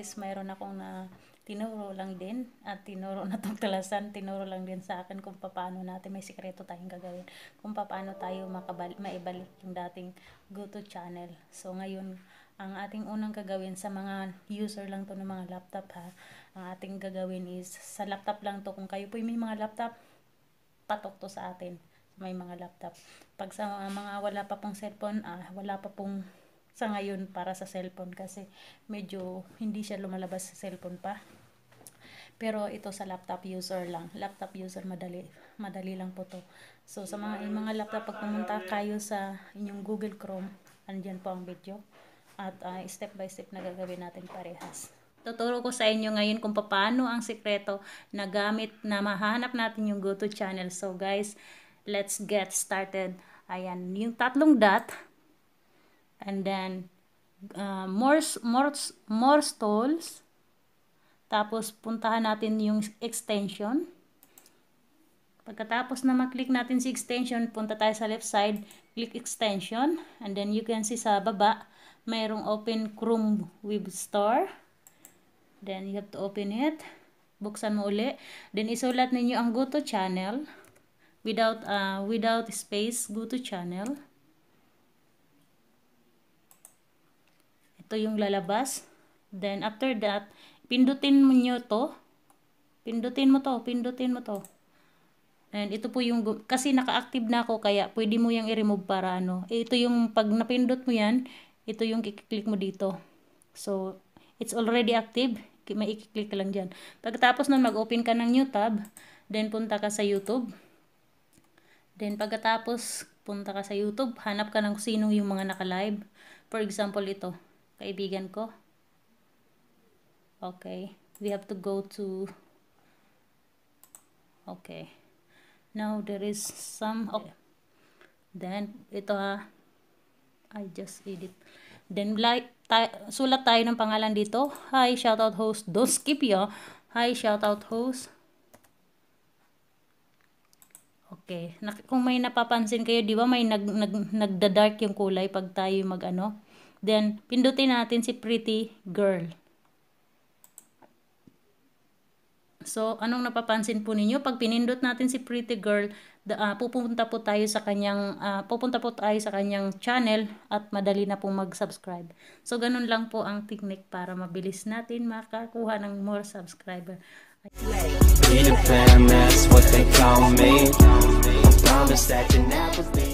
guys, mayroon akong na tinuro lang din at tinuro na tong talasan, tinuro lang din sa akin kung paano natin, may sikreto tayong gagawin, kung paano tayo makabalik, maibalik yung dating GoTo channel. So ngayon, ang ating unang gagawin sa mga user lang to ng mga laptop ha, ang ating gagawin is sa laptop lang to, kung kayo po may mga laptop, patok to sa atin, may mga laptop. Pag sa ah, mga wala pa pong cellphone, ah, wala pa pong sa ngayon para sa cellphone kasi medyo hindi siya lumalabas sa cellphone pa. Pero ito sa laptop user lang. Laptop user madali, madali lang po to. So sa mga yung mga laptop pag pumunta kayo sa inyong Google Chrome, andiyan po ang video at uh, step by step na gagawin natin parehas. Tuturo ko sa inyo ngayon kung paano ang sikreto na gamit na mahanap natin yung GoTo channel. So guys, let's get started. Ayan, yung tatlong dot and then uh, more more more stalls tapos puntahan natin yung extension pagkatapos na maklik natin si extension punta tayo sa left side click extension and then you can see sa baba mayroong open Chrome web store then you have to open it buksan mo uli then isulat ninyo ang goto channel without uh, without space goto channel Ito yung lalabas. Then, after that, pindutin mo nyo to. Pindutin mo to. Pindutin mo to. And ito po yung, kasi naka-active na ako, kaya pwede mo yung i-remove para ano. Ito yung, pag napindot mo yan, ito yung kiklik mo dito. So, it's already active. May ikiklik ka lang dyan. Pagkatapos nun, mag-open ka ng new tab. Then, punta ka sa YouTube. Then, pagkatapos, punta ka sa YouTube. Hanap ka ng sino yung mga naka-live. For example, ito kaibigan ko. Okay. We have to go to... Okay. Now, there is some... Okay. Oh, then, ito ha. Ah. I just edit. Then, like, ta sulat tayo ng pangalan dito. Hi, shoutout host. Don't skip yo. Hi, shoutout host. Okay. Kung may napapansin kayo, di ba may nag, nag, nagda-dark yung kulay pag tayo mag ano? Then, pindutin natin si pretty girl. So, anong napapansin po ninyo? Pag pinindot natin si pretty girl, the, uh, ah, pupunta po tayo sa kanyang uh, pupunta po tayo sa kanyang channel at madali na pong mag-subscribe. So, ganun lang po ang technique para mabilis natin makakuha ng more subscriber. Be the plan, that's what they call me. I promise that you never be